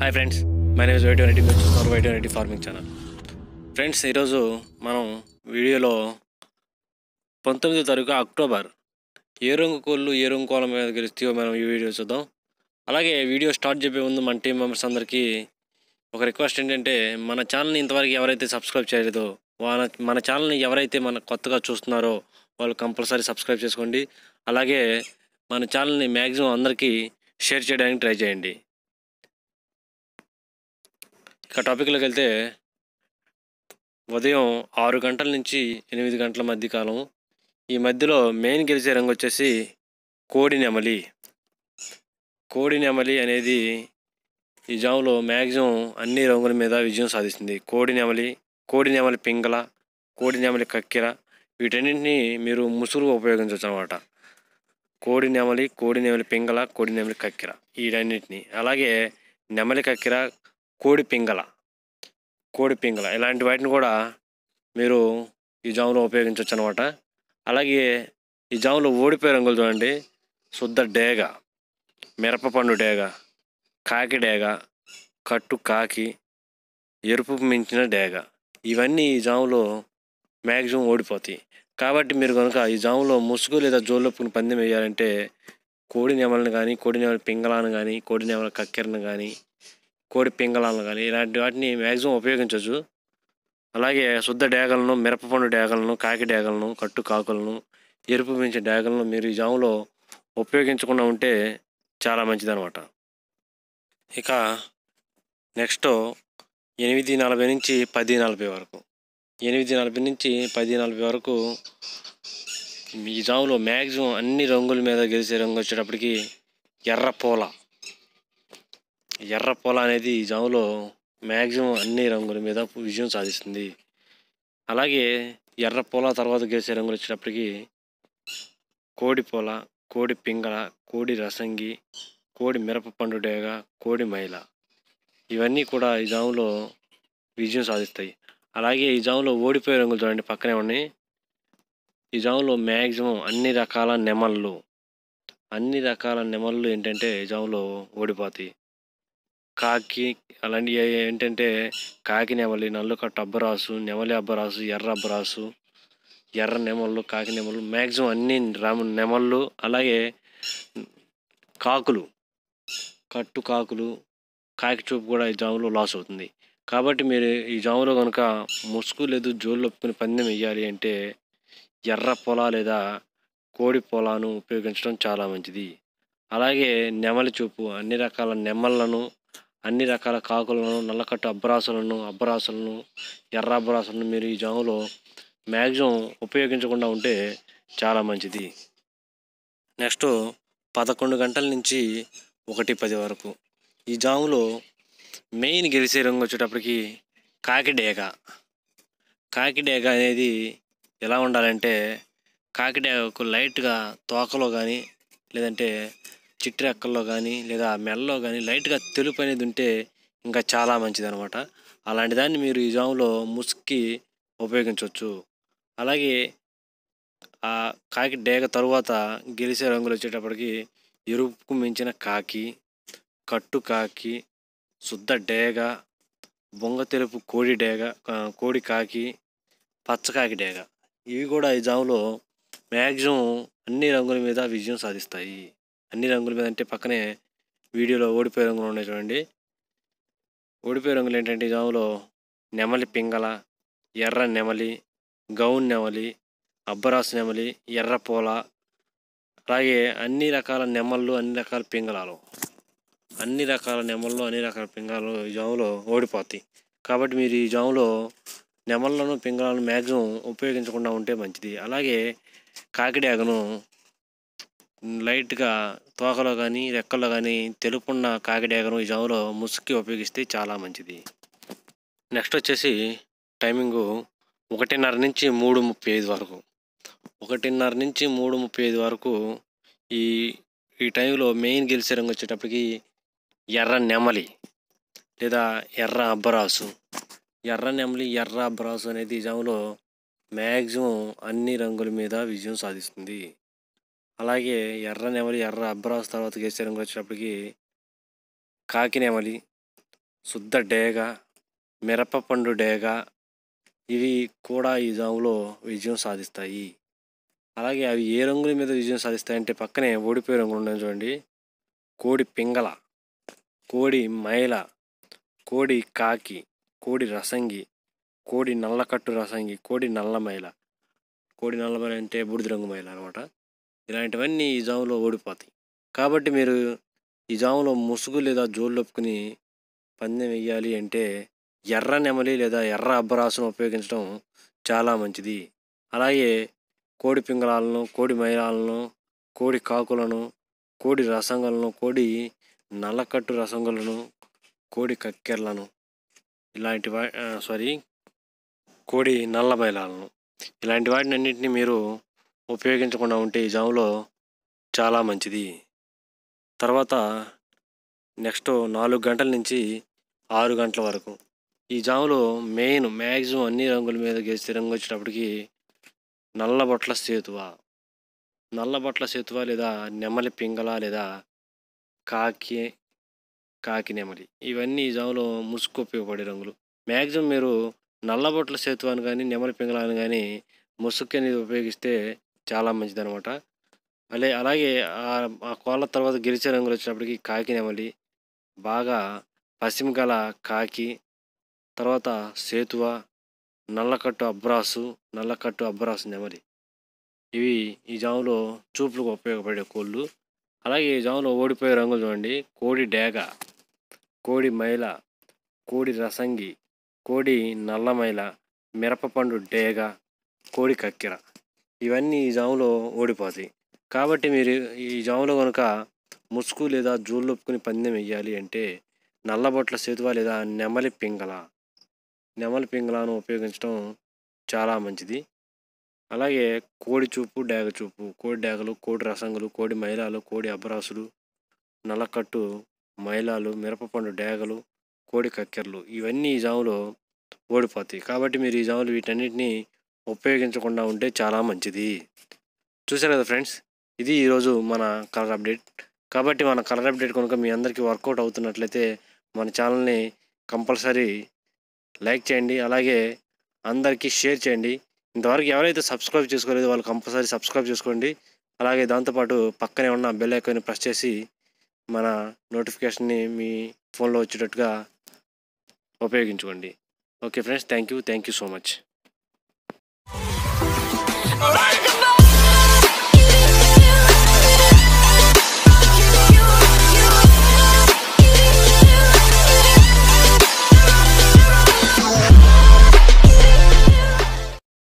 hi friends my name white eighty మీరు చూస్తున్నారు white eighty farming channel friends ఈరోజు మనం వీడియోలో పంతొమ్మిదో తారీఖు అక్టోబర్ ఏ రంగు కోళ్ళు ఏ రంగు కోళ్ళ మీద గెలుస్తాయో మనం ఈ వీడియో చూద్దాం అలాగే వీడియో స్టార్ట్ చెప్పే ముందు మన టీం మెంబర్స్ అందరికీ ఒక రిక్వెస్ట్ ఏంటంటే మన ఛానల్ని ఇంతవరకు ఎవరైతే సబ్స్క్రైబ్ చేయలేదో మన మన ఛానల్ని ఎవరైతే మన కొత్తగా చూస్తున్నారో వాళ్ళు కంపల్సరీ సబ్స్క్రైబ్ చేసుకోండి అలాగే మన ఛానల్ని మ్యాక్సిమం అందరికీ షేర్ చేయడానికి ట్రై చేయండి ఇక టాపిక్లోకి వెళ్తే ఉదయం ఆరు గంటల నుంచి ఎనిమిది గంటల మధ్య కాలం ఈ మధ్యలో మెయిన్ గెలిచే రంగు వచ్చేసి కోడి నెమలి కోడి నెమలి అనేది ఈ జాములో మ్యాక్సిమం అన్ని రంగుల మీద విజయం సాధిస్తుంది కోడి నెమలి కోడి నెమలి పింగళ కోడి నెమలి కక్కెర వీటన్నింటినీ మీరు ముసురు ఉపయోగించవచ్చు అనమాట కోడి నెమలి కోడి నెమలి పింగళ కోడి నెమలి కక్కెర వీటన్నిటిని అలాగే నెమలి కక్కెర కోడి పింగళ కోడి పింగళ ఇలాంటి వాటిని కూడా మీరు ఈ జాములో ఉపయోగించవచ్చు అనమాట అలాగే ఈ జాములో ఓడిపోయే రంగులు చూడండి శుద్ధ డేగ మిరపపండు డేగ కాకి డేగ కట్టు కాకి ఎరుపు మించిన డేగ ఇవన్నీ ఈ జాములో మ్యాక్సిమం ఓడిపోతాయి కాబట్టి మీరు కనుక ఈ జాములో ముసుగు లేదా జోలొప్పుకుని పందెం వేయాలంటే కోడి నెమలను కానీ కోడి నెమల పింగళాను కానీ కోడి నెమల కక్కెరను కానీ కోడి పింగళాలను కానీ ఇలాంటి వాటిని మ్యాక్సిమం ఉపయోగించవచ్చు అలాగే శుద్ధ డేగలను మిరపపండు డేగలను కాకి డేగలను కట్టు కాకులను ఎరుపు మించే డేగలను మీరు ఈ జాములో ఉపయోగించకుండా ఉంటే చాలా మంచిదనమాట ఇక నెక్స్ట్ ఎనిమిది నలభై నుంచి పది నలభై వరకు ఎనిమిది నలభై నుంచి పది నలభై వరకు ఈ జాములో మ్యాక్సిమం అన్ని రంగుల మీద గెలిచే రంగు వచ్చేటప్పటికి ఎర్ర పూల ఎర్ర పొల అనేది ఈ జాములో మ్యాక్సిమం అన్ని రంగుల మీద విజయం సాధిస్తుంది అలాగే ఎర్ర పొల తర్వాత గెలిచే రంగులు వచ్చినప్పటికీ కోడి పొల కోడి పింగళ కోడి రసంగి కోడి మిరప డేగ కోడి మైల ఇవన్నీ కూడా ఈ జాములో విజయం సాధిస్తాయి అలాగే ఈ జాములో ఓడిపోయే రంగులు చూడండి పక్కనే ఉన్నాయి ఈ జాములో మ్యాక్సిమం అన్ని రకాల నెమళ్ళు అన్ని రకాల నెమళ్ళు ఏంటంటే ఈ జాములో ఓడిపోతాయి కాకి అలాంటివి ఏంటంటే కాకి నెమలి కట్ట అబ్బరాసు నెమలి అబ్బరాసు ఎర్ర అబ్బరాసు ఎర్ర నెమళ్ళు కాకి నెమళ్ళు మ్యాక్సిమం అన్ని రాము నెమళ్ళు అలాగే కాకులు కట్టు కాకులు కాకి చూపు కూడా ఈ జాములో లాస్ అవుతుంది కాబట్టి మీరు ఈ జాములో కనుక ముసుగు లేదు జోలు ఒప్పుకుని పందెం వేయాలి అంటే ఎర్ర పొలా లేదా కోడి పొలాను ఉపయోగించడం చాలా మంచిది అలాగే నెమలి చూపు అన్ని రకాల నెమళ్ళను అన్ని రకాల కాకులను నల్లకట్టు అబ్బరాసులను అబ్బరాసులను ఎర్ర అబ్బరాసులను మీరు ఈ జాములో మ్యాక్సిమం ఉపయోగించకుండా ఉంటే చాలా మంచిది నెక్స్ట్ పదకొండు గంటల నుంచి ఒకటి పది వరకు ఈ జాములో మెయిన్ గెలిసే రంగు వచ్చేటప్పటికి కాకిడేగ కాకిడేగ అనేది ఎలా ఉండాలంటే కాకిడేగకు లైట్గా తోకలో కానీ లేదంటే చిట్టి రెక్కల్లో కానీ లేదా మెల్లలో కానీ లైట్గా తెలుపు అనేది ఉంటే ఇంకా చాలా మంచిది అనమాట అలాంటి దాన్ని మీరు ఈ జాములో ముసుక్కి ఉపయోగించవచ్చు అలాగే ఆ కాకి డేగ తరువాత గెలిసే రంగులు వచ్చేటప్పటికి ఎరుపుకు మించిన కాకి కట్టు కాకి శుద్ధ డేగ బొంగ తెలుపు కోడి డేగ కోడి కాకి పచ్చకాకి డేగ ఇవి కూడా ఈ జాములో మ్యాక్సిమం అన్ని రంగుల మీద విజయం సాధిస్తాయి అన్ని రంగుల మీద అంటే పక్కనే వీడియోలో ఓడిపోయే రంగులు ఉన్నాయి చూడండి ఓడిపోయే రంగులు ఏంటంటే ఈ జాములో నెమలి పింగళ ఎర్ర నెమలి గౌన్ నెమలి అబ్బరాసు నెమలి ఎర్ర పూల అలాగే అన్ని రకాల నెమళ్ళు అన్ని రకాల పింగళాలు అన్ని రకాల నెమళ్ళు అన్ని రకాల పింగళాలు ఈ జాములో ఓడిపోతాయి కాబట్టి మీరు ఈ జాములో నెమళ్ళను పింగళాలను మ్యాక్సిమం ఉపయోగించకుండా ఉంటే మంచిది అలాగే కాకిడాగను లైట్గా తోకలో కానీ రెక్కల్లో కానీ తెలుపున్న కాకిడేగను ఈ జాములో ముసుకి ఉపయోగిస్తే చాలా మంచిది నెక్స్ట్ వచ్చేసి టైమింగు ఒకటిన్నర నుంచి మూడు ముప్పై ఐదు వరకు ఒకటిన్నర నుంచి మూడు ముప్పై ఐదు వరకు ఈ ఈ టైంలో మెయిన్ గెలిచే రంగు వచ్చేటప్పటికి ఎర్ర నెమలి లేదా ఎర్ర అబ్బరాసు ఎర్ర నెమలి ఎర్ర అబ్బరాసు అనేది జాములో మ్యాక్సిమం అన్ని రంగుల మీద విజయం సాధిస్తుంది అలాగే ఎర్ర నెమలి ఎర్ర అబ్రాస్ తర్వాత గేసేరంగా వచ్చేటప్పటికి కాకి నెమలి శుద్ధ డేగ మిరపపండు డేగ ఇవి కూడా ఈ జాములో విజయం సాధిస్తాయి అలాగే అవి ఏ రంగుల మీద విజయం సాధిస్తాయంటే పక్కనే ఓడిపోయే రంగులు ఉన్నాయి చూడండి కోడి పింగళ కోడి మైల కోడి కాకి కోడి రసంగి కోడి నల్లకట్టు రసంగి కోడి నల్లమైల కోడి నల్లమైల అంటే బూడిద రంగు మైల అనమాట ఇలాంటివన్నీ ఈ జాములో ఓడిపోతాయి కాబట్టి మీరు ఈ జాములో ముసుగు లేదా జోలు లొప్పుకుని పందెం వెయ్యాలి అంటే ఎర్ర నెమలి లేదా ఎర్ర అబ్బరాసును ఉపయోగించడం చాలా మంచిది అలాగే కోడి పింగళాలను కోడి మైలాలను కోడి కాకులను కోడి రసంగలను కోడి నల్లకట్టు రసంగులను కోడి కక్కెర్లను ఇలాంటి వా సారీ కోడి నల్ల మైలాలను ఇలాంటి వాటిని అన్నింటినీ మీరు ఉపయోగించకుండా ఉంటే ఈ జాములో చాలా మంచిది తర్వాత నెక్స్ట్ నాలుగు గంటల నుంచి ఆరు గంటల వరకు ఈ జాములో మెయిన్ మ్యాక్సిమం అన్ని రంగుల మీద గెలిచే రంగు వచ్చేటప్పటికి నల్లబొట్ల సేతువ నల్ల బొట్ల సేతువ లేదా నెమలి పింగళ లేదా కాకి కాకి నెమలి ఇవన్నీ ఈ జాములో ముసుగు ఉపయోగపడే రంగులు మ్యాక్సిమం మీరు నల్ల సేతువ అని కానీ నెమలి పింగళ అని కానీ ముసుగు అనేది ఉపయోగిస్తే చాలా మంచిది అనమాట అలా అలాగే ఆ కోళ్ళ తర్వాత గిరిచ రంగులు వచ్చినప్పటికి కాకి నెమలి బాగా పశ్చిమ గల కాకి తర్వాత సేతువ నల్లకట్టు అబ్రాసు నల్లకట్టు అబ్రాసు నెమలి ఇవి ఈ జాములో చూపులకు ఉపయోగపడే కోళ్ళు అలాగే ఈ జాములో ఓడిపోయే రంగులు చూడండి కోడి డేగ కోడి మైల కోడి రసంగి కోడి నల్లమైల మిరపపండు డేగ కోడి కక్కెర ఇవన్నీ ఈ జాములో ఓడిపోతాయి కాబట్టి మీరు ఈ జాములో కనుక ముసుగు లేదా జూళ్ళొప్పుకుని పందెం వేయాలి అంటే నల్లబొట్ల సేతువ లేదా నెమలి పింగళ నెమలి పింగళను ఉపయోగించడం చాలా మంచిది అలాగే కోడి చూపు డేగ చూపు కోడి డేగలు కోడి రసంగులు కోడి మైలాలు కోడి అబ్బరాసులు నల్లకట్టు మైలాలు మిరపపండు డేగలు కోడి కక్కెరలు ఇవన్నీ ఈ జాములో ఓడిపోతాయి కాబట్టి మీరు ఈ జాములు వీటన్నిటిని ఉపయోగించకుండా ఉంటే చాలా మంచిది చూశారు కదా ఫ్రెండ్స్ ఇది ఈరోజు మన కలర్ అప్డేట్ కాబట్టి మన కలర్ అప్డేట్ కనుక మీ అందరికీ వర్కౌట్ అవుతున్నట్లయితే మన ఛానల్ని కంపల్సరీ లైక్ చేయండి అలాగే అందరికీ షేర్ చేయండి ఇంతవరకు ఎవరైతే సబ్స్క్రైబ్ చేసుకోలేదు వాళ్ళు కంపల్సరీ సబ్స్క్రైబ్ చేసుకోండి అలాగే దాంతోపాటు పక్కనే ఉన్న బెల్ ఐకాన్ని ప్రెస్ చేసి మన నోటిఫికేషన్ని మీ ఫోన్లో వచ్చేటట్టుగా ఉపయోగించుకోండి okay friends thank you thank you so much